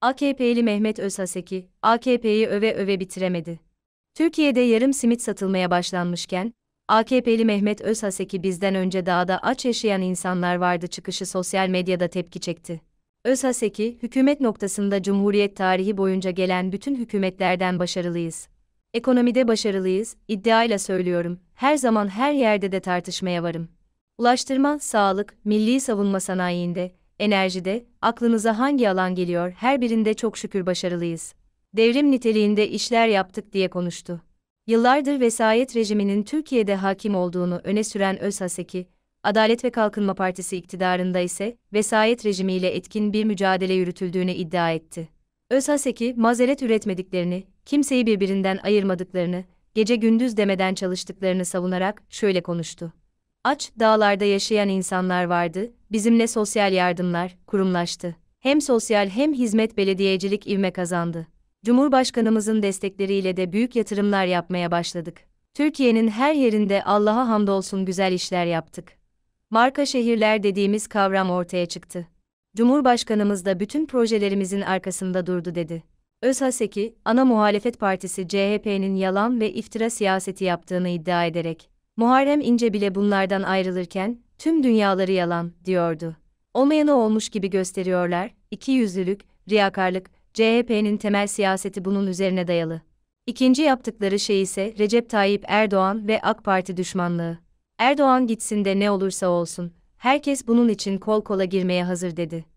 AKP'li Mehmet Özhaseki, AKP'yi öve öve bitiremedi. Türkiye'de yarım simit satılmaya başlanmışken, AKP'li Mehmet Özhaseki bizden önce dağda aç yaşayan insanlar vardı çıkışı sosyal medyada tepki çekti. Özhaseki, hükümet noktasında Cumhuriyet tarihi boyunca gelen bütün hükümetlerden başarılıyız. Ekonomide başarılıyız, iddiayla söylüyorum, her zaman her yerde de tartışmaya varım. Ulaştırma, sağlık, milli savunma sanayinde, enerjide, aklınıza hangi alan geliyor her birinde çok şükür başarılıyız. Devrim niteliğinde işler yaptık diye konuştu. Yıllardır vesayet rejiminin Türkiye'de hakim olduğunu öne süren Özhaseki, Adalet ve Kalkınma Partisi iktidarında ise vesayet rejimiyle etkin bir mücadele yürütüldüğünü iddia etti. Özhaseki, mazeret üretmediklerini, kimseyi birbirinden ayırmadıklarını, gece gündüz demeden çalıştıklarını savunarak şöyle konuştu aç, dağlarda yaşayan insanlar vardı, bizimle sosyal yardımlar, kurumlaştı. Hem sosyal hem hizmet belediyecilik ivme kazandı. Cumhurbaşkanımızın destekleriyle de büyük yatırımlar yapmaya başladık. Türkiye'nin her yerinde Allah'a hamdolsun güzel işler yaptık. Marka şehirler dediğimiz kavram ortaya çıktı. Cumhurbaşkanımız da bütün projelerimizin arkasında durdu dedi. ÖSHASEK'i, ana muhalefet partisi CHP'nin yalan ve iftira siyaseti yaptığını iddia ederek, Muharrem İnce bile bunlardan ayrılırken, tüm dünyaları yalan, diyordu. Olmayanı olmuş gibi gösteriyorlar, iki yüzlülük, riyakarlık, CHP'nin temel siyaseti bunun üzerine dayalı. İkinci yaptıkları şey ise Recep Tayyip Erdoğan ve AK Parti düşmanlığı. Erdoğan gitsin de ne olursa olsun, herkes bunun için kol kola girmeye hazır dedi.